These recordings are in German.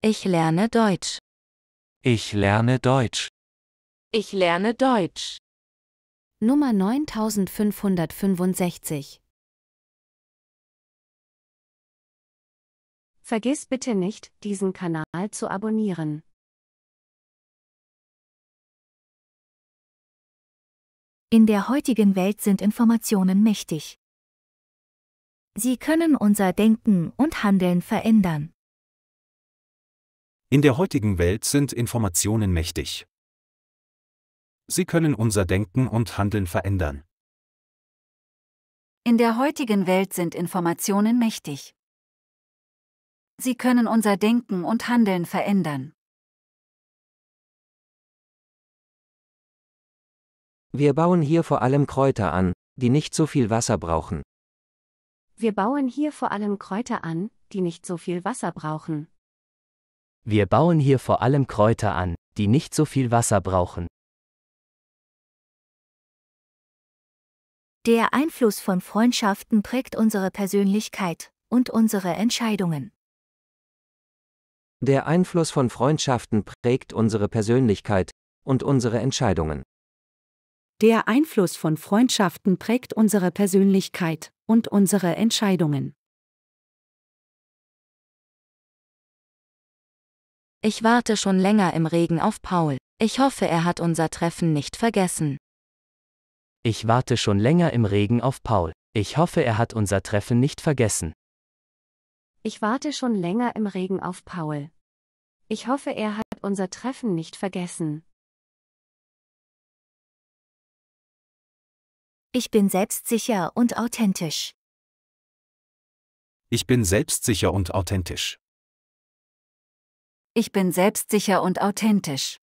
Ich lerne Deutsch. Ich lerne Deutsch. Ich lerne Deutsch. Nummer 9565. Vergiss bitte nicht, diesen Kanal zu abonnieren. In der heutigen Welt sind Informationen mächtig. Sie können unser Denken und Handeln verändern. In der heutigen Welt sind Informationen mächtig. Sie können unser Denken und Handeln verändern. In der heutigen Welt sind Informationen mächtig. Sie können unser Denken und Handeln verändern. Wir bauen hier vor allem Kräuter an, die nicht so viel Wasser brauchen. Wir bauen hier vor allem Kräuter an, die nicht so viel Wasser brauchen. Wir bauen hier vor allem Kräuter an, die nicht so viel Wasser brauchen. Der Einfluss von Freundschaften prägt unsere Persönlichkeit und unsere Entscheidungen. Der Einfluss von Freundschaften prägt unsere Persönlichkeit und unsere Entscheidungen. Der Einfluss von Freundschaften prägt unsere Persönlichkeit und unsere Entscheidungen. Ich warte schon länger im Regen auf Paul. Ich hoffe, er hat unser Treffen nicht vergessen. Ich warte schon länger im Regen auf Paul. Ich hoffe, er hat unser Treffen nicht vergessen. Ich warte schon länger im Regen auf Paul. Ich hoffe, er hat unser Treffen nicht vergessen. Ich bin selbstsicher und authentisch. Ich bin selbstsicher und authentisch ich bin selbstsicher und authentisch.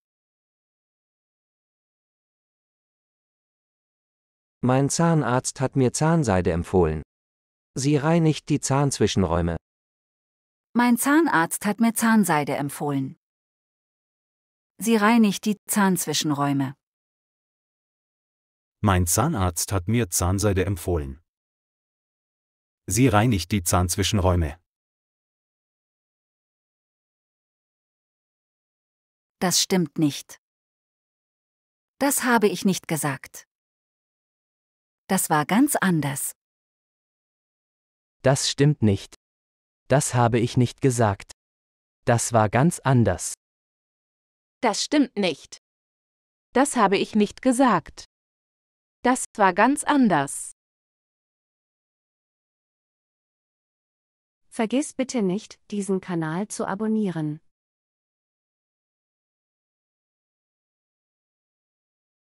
Mein Zahnarzt hat mir Zahnseide empfohlen. Sie reinigt die Zahnzwischenräume. Mein Zahnarzt hat mir Zahnseide empfohlen. Sie reinigt die Zahnzwischenräume. Mein Zahnarzt hat mir Zahnseide empfohlen. Sie reinigt die Zahnzwischenräume. das stimmt nicht. Das habe ich nicht gesagt. Das war ganz anders. Das stimmt nicht. Das habe ich nicht gesagt. Das war ganz anders. Das stimmt nicht. Das habe ich nicht gesagt. Das war ganz anders. Vergiss bitte nicht, diesen Kanal zu abonnieren.